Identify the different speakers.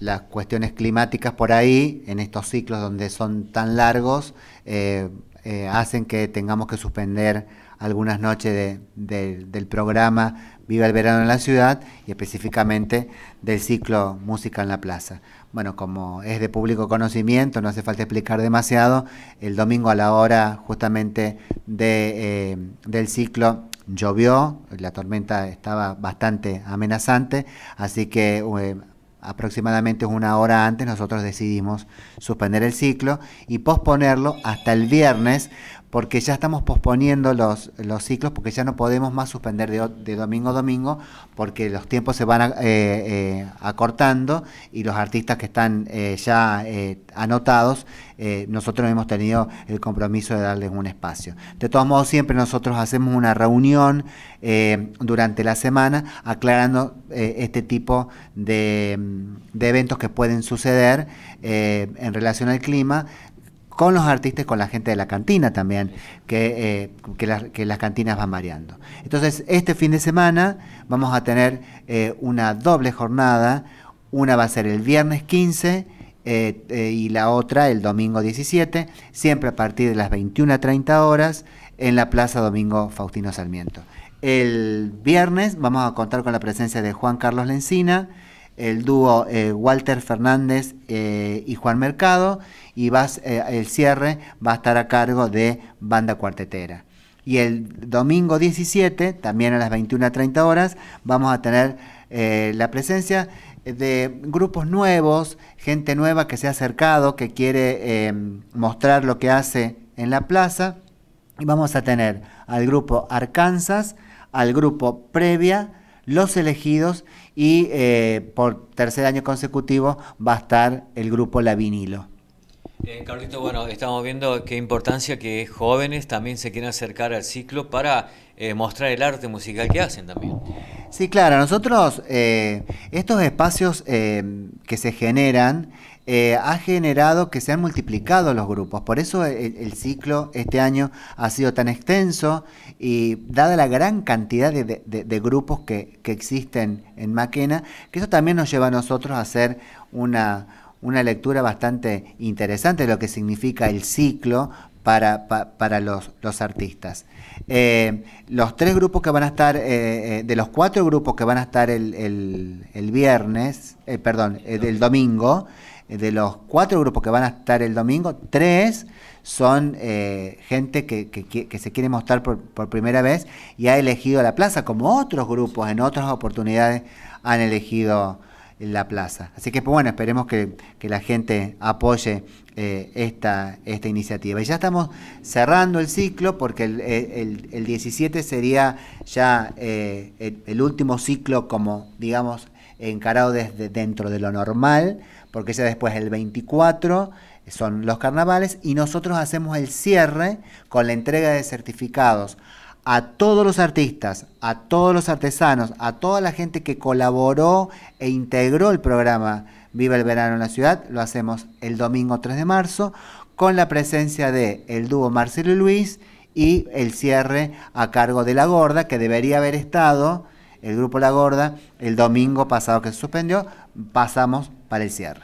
Speaker 1: las cuestiones climáticas por ahí, en estos ciclos donde son tan largos, eh, eh, hacen que tengamos que suspender algunas noches del programa Viva el Verano en la Ciudad y específicamente del ciclo Música en la Plaza. Bueno, como es de público conocimiento, no hace falta explicar demasiado, el domingo a la hora justamente de, eh, del ciclo llovió, la tormenta estaba bastante amenazante, así que aproximadamente una hora antes nosotros decidimos suspender el ciclo y posponerlo hasta el viernes porque ya estamos posponiendo los, los ciclos, porque ya no podemos más suspender de, domingo a domingo, porque los tiempos se van eh, eh, acortando y los artistas que están eh, ya anotados, nosotros hemos tenido el compromiso de darles un espacio. De todos modos, siempre nosotros hacemos una reunión durante la semana aclarando este tipo de, eventos que pueden suceder en relación al clima, con los artistas con la gente de la cantina también, eh, que, las cantinas van variando. Entonces, este fin de semana vamos a tener eh, una doble jornada, una va a ser el viernes 15 eh, y la otra el domingo 17, siempre a partir de las 21 a 30 horas en la Plaza Domingo Faustino Sarmiento. El viernes vamos a contar con la presencia de Juan Carlos Lencina, el dúo eh, Walter Fernández eh, y Juan Mercado, y vas, eh, el cierre va a estar a cargo de Banda Cuartetera. Y el domingo 17, también a las 21.30 horas, vamos a tener la presencia de grupos nuevos, gente nueva que se ha acercado, que quiere mostrar lo que hace en la plaza. Y vamos a tener al grupo Arkansas, al grupo Previa, los elegidos y eh, por tercer año consecutivo va a estar el grupo La eh, Carlito, bueno, estamos viendo qué importancia que jóvenes también se quieren acercar al ciclo para eh, mostrar el arte musical que hacen también. Sí, claro, nosotros estos espacios que se generan eh, ha generado que se han multiplicado los grupos. Por eso el, ciclo este año ha sido tan extenso y dada la gran cantidad de, grupos que, existen en Maquena, que eso también nos lleva a nosotros a hacer una, lectura bastante interesante de lo que significa el ciclo para, los, artistas. Eh, los tres grupos que van a estar, eh, de los cuatro grupos que van a estar el, viernes, perdón, el domingo, eh, de los cuatro grupos que van a estar el domingo, tres son eh, gente que, se quiere mostrar por, por, primera vez y ha elegido la plaza, como otros grupos en otras oportunidades han elegido la plaza. Así que pues, bueno, esperemos que, la gente apoye eh, esta, esta iniciativa. Y ya estamos cerrando el ciclo porque el, el, 17 sería ya el último ciclo como, digamos, encarado desde dentro de lo normal, porque ya después el 24 son los carnavales y nosotros hacemos el cierre con la entrega de certificados a todos los artistas, a todos los artesanos, a toda la gente que colaboró e integró el programa Viva el Verano en la Ciudad, lo hacemos el domingo 3 de marzo con la presencia de el dúo Marcelo y Luis y el cierre a cargo de La Gorda que debería haber estado el grupo La Gorda, el domingo pasado que se suspendió, pasamos para el cierre.